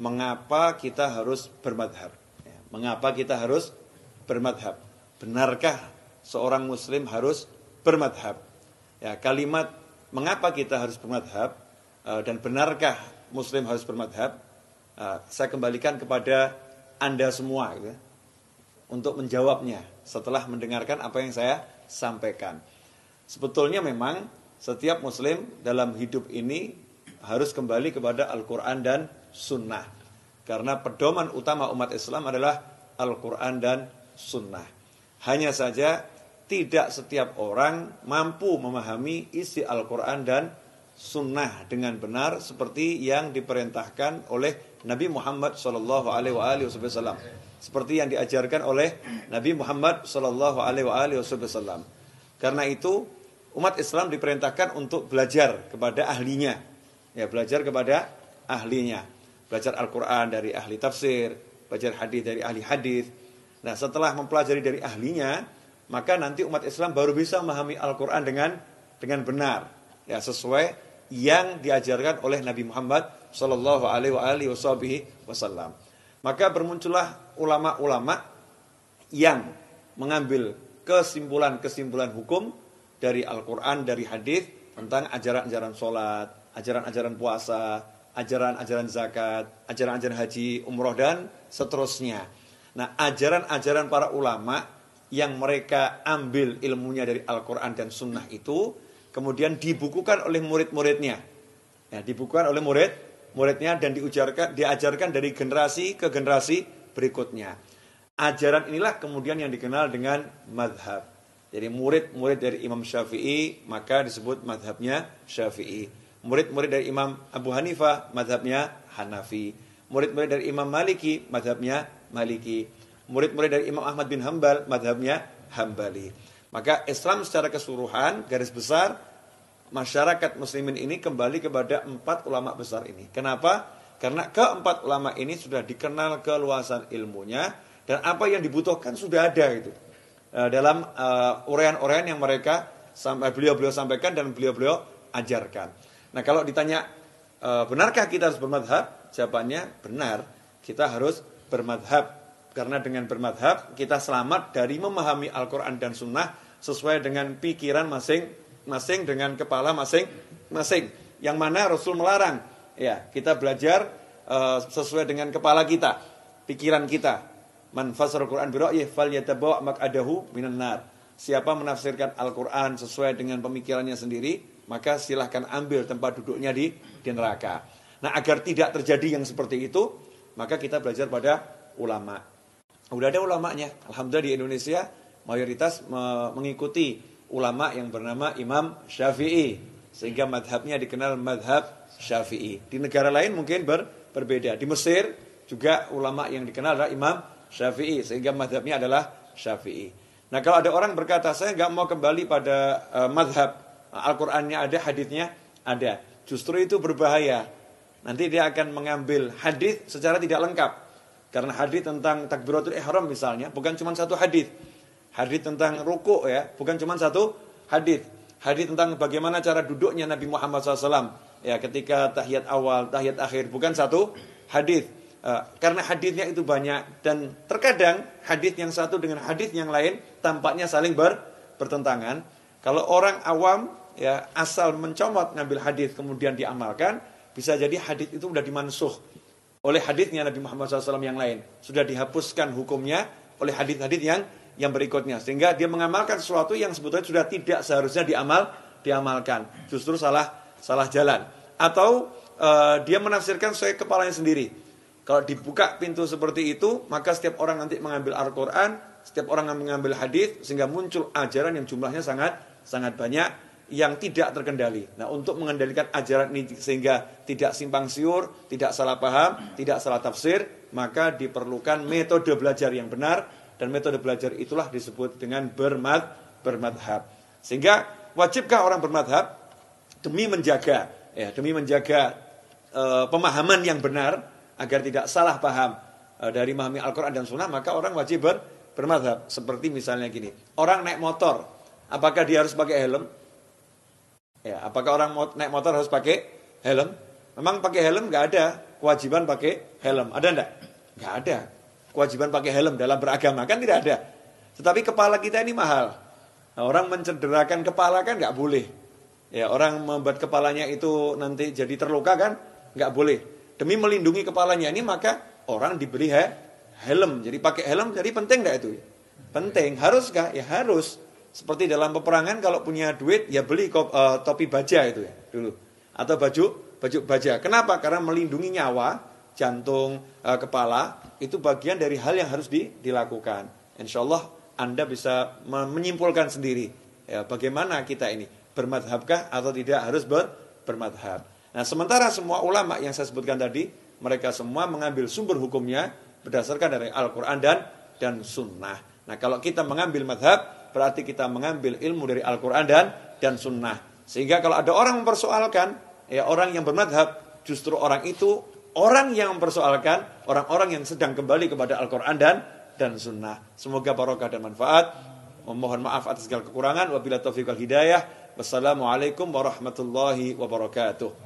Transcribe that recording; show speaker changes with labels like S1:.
S1: mengapa kita harus bermadhab. Ya, mengapa kita harus bermadhab? Benarkah seorang muslim harus bermadhab? Ya, kalimat mengapa kita harus bermadhab e, dan benarkah muslim harus bermadhab? E, saya kembalikan kepada Anda semua gitu, ya, untuk menjawabnya setelah mendengarkan apa yang saya sampaikan. Sebetulnya memang setiap muslim dalam hidup ini harus kembali kepada Al-Quran dan sunnah. Karena pedoman utama umat Islam adalah Al-Quran dan sunnah. Hanya saja tidak setiap orang mampu memahami isi Al-Quran dan sunnah dengan benar seperti yang diperintahkan oleh Nabi Muhammad SAW. seperti yang diajarkan oleh Nabi Muhammad SAW. karena itu umat Islam diperintahkan untuk belajar kepada ahlinya ya belajar kepada ahlinya belajar Al-Quran dari ahli tafsir, belajar hadis dari ahli hadis. Nah, setelah mempelajari dari ahlinya, maka nanti umat Islam baru bisa memahami Al-Quran dengan dengan benar, ya sesuai yang diajarkan oleh Nabi Muhammad Shallallahu Alaihi Wasallam. Maka bermunculah ulama-ulama yang mengambil kesimpulan-kesimpulan hukum dari Al-Quran, dari hadis tentang ajaran-ajaran sholat, ajaran-ajaran puasa, ajaran-ajaran zakat, ajaran-ajaran haji, umroh dan seterusnya. Nah, ajaran-ajaran para ulama yang mereka ambil ilmunya dari Al-Quran dan Sunnah itu kemudian dibukukan oleh murid-muridnya. Ya, dibukukan oleh murid muridnya dan diujarkan, diajarkan dari generasi ke generasi berikutnya. Ajaran inilah kemudian yang dikenal dengan madhab. Jadi murid-murid dari Imam Syafi'i maka disebut madhabnya Syafi'i Murid-murid dari Imam Abu Hanifah madhabnya Hanafi. Murid-murid dari Imam Maliki madhabnya Maliki. Murid-murid dari Imam Ahmad bin Hambal madhabnya Hambali. Maka Islam secara keseluruhan garis besar masyarakat muslimin ini kembali kepada empat ulama besar ini. Kenapa? Karena keempat ulama ini sudah dikenal keluasan ilmunya dan apa yang dibutuhkan sudah ada itu eh, Dalam eh, uraian-uraian yang mereka eh, beliau-beliau sampaikan dan beliau-beliau ajarkan. Nah kalau ditanya e, benarkah kita harus bermadhab? Jawabannya benar. Kita harus bermadhab karena dengan bermadhab kita selamat dari memahami Al-Quran dan Sunnah sesuai dengan pikiran masing-masing dengan kepala masing-masing. Yang mana Rasul melarang ya kita belajar uh, sesuai dengan kepala kita, pikiran kita. Manfasar al Quran bi ra'yi falyatabawa maq'adahu minan nar. Siapa menafsirkan Al-Qur'an sesuai dengan pemikirannya sendiri, maka silahkan ambil tempat duduknya di, di neraka. Nah agar tidak terjadi yang seperti itu, maka kita belajar pada ulama. Udah ada ulamanya, alhamdulillah di Indonesia mayoritas mengikuti ulama yang bernama Imam Syafi'i, sehingga madhabnya dikenal madhab Syafi'i. Di negara lain mungkin ber, berbeda. Di Mesir juga ulama yang dikenal adalah Imam Syafi'i, sehingga madhabnya adalah Syafi'i. Nah kalau ada orang berkata saya nggak mau kembali pada uh, madhab Al-Qur'annya ada, hadisnya ada. Justru itu berbahaya. Nanti dia akan mengambil hadis secara tidak lengkap. Karena hadis tentang takbiratul ihram misalnya bukan cuma satu hadis. Hadis tentang ruku ya, bukan cuma satu hadis. Hadis tentang bagaimana cara duduknya Nabi Muhammad SAW ya ketika tahiyat awal, tahiyat akhir bukan satu hadis. Eh, karena hadisnya itu banyak dan terkadang hadis yang satu dengan hadis yang lain tampaknya saling ber, bertentangan. Kalau orang awam ya asal mencomot ngambil hadis kemudian diamalkan bisa jadi hadis itu sudah dimansuh oleh hadisnya Nabi Muhammad SAW yang lain sudah dihapuskan hukumnya oleh hadis-hadis yang yang berikutnya sehingga dia mengamalkan sesuatu yang sebetulnya sudah tidak seharusnya diamal diamalkan justru salah salah jalan atau uh, dia menafsirkan sesuai kepalanya sendiri kalau dibuka pintu seperti itu maka setiap orang nanti mengambil Al-Qur'an setiap orang mengambil hadis sehingga muncul ajaran yang jumlahnya sangat sangat banyak yang tidak terkendali. Nah, untuk mengendalikan ajaran ini sehingga tidak simpang siur, tidak salah paham, tidak salah tafsir, maka diperlukan metode belajar yang benar dan metode belajar itulah disebut dengan bermad bermadhab. Sehingga wajibkah orang bermadhab demi menjaga ya, demi menjaga e, pemahaman yang benar agar tidak salah paham e, dari memahami Al-Qur'an dan Sunnah, maka orang wajib ber, bermadhab. Seperti misalnya gini, orang naik motor, apakah dia harus pakai helm? Ya, apakah orang naik motor harus pakai helm? Memang pakai helm nggak ada kewajiban pakai helm. Ada enggak? Nggak ada. Kewajiban pakai helm dalam beragama kan tidak ada. Tetapi kepala kita ini mahal. Nah, orang mencederakan kepala kan nggak boleh. Ya, orang membuat kepalanya itu nanti jadi terluka kan nggak boleh. Demi melindungi kepalanya ini maka orang diberi helm. Jadi pakai helm jadi penting nggak itu? Penting. Haruskah? Ya harus. Seperti dalam peperangan kalau punya duit ya beli eh, topi baja itu ya dulu atau baju baju baja. Kenapa? Karena melindungi nyawa, jantung, eh, kepala itu bagian dari hal yang harus dilakukan. Insya Allah Anda bisa menyimpulkan sendiri ya, bagaimana kita ini bermadhabkah atau tidak harus ber, bermadhab. Nah sementara semua ulama yang saya sebutkan tadi mereka semua mengambil sumber hukumnya berdasarkan dari Al-Quran dan dan Sunnah. Nah kalau kita mengambil madhab berarti kita mengambil ilmu dari Al-Quran dan dan Sunnah. Sehingga kalau ada orang mempersoalkan, ya orang yang bermadhab, justru orang itu orang yang mempersoalkan orang-orang yang sedang kembali kepada Al-Quran dan dan Sunnah. Semoga barokah dan manfaat. Mohon maaf atas segala kekurangan. Wabila taufiq hidayah. Wassalamualaikum warahmatullahi wabarakatuh.